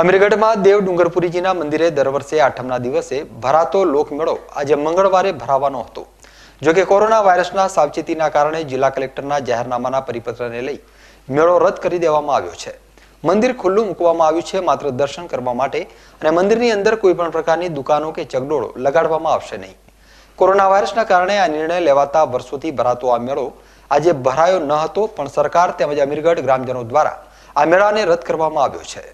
અમીરગઢમાં દેવ ડુંગરપુરીજીના મંદિરે દર વર્ષે આઠમના દિવસે ભરાતો લોકમેળો આજે મંગળવારે ભરાવાનો હતો જો કે કોરોના વાયરસના સાવચેતીના કારણે જિલ્લા કલેક્ટરના જાહેરનામાના પરિપત્રને લઈ મેળો રદ કરી દેવામાં આવ્યો છે મંદિર ખુલ્લું મૂકવામાં આવ્યું છે માત્ર દર્શન કરવા માટે અને મંદિરની અંદર કોઈ પણ પ્રકારની દુકાનો કે ચગડોળો લગાડવામાં આવશે નહીં કોરોના વાયરસના કારણે આ નિર્ણય લેવાતા વર્ષોથી ભરાતો આ મેળો આજે ભરાયો ન હતો પણ સરકાર તેમજ અમીરગઢ ગ્રામજનો દ્વારા આ મેળાને રદ કરવામાં આવ્યો છે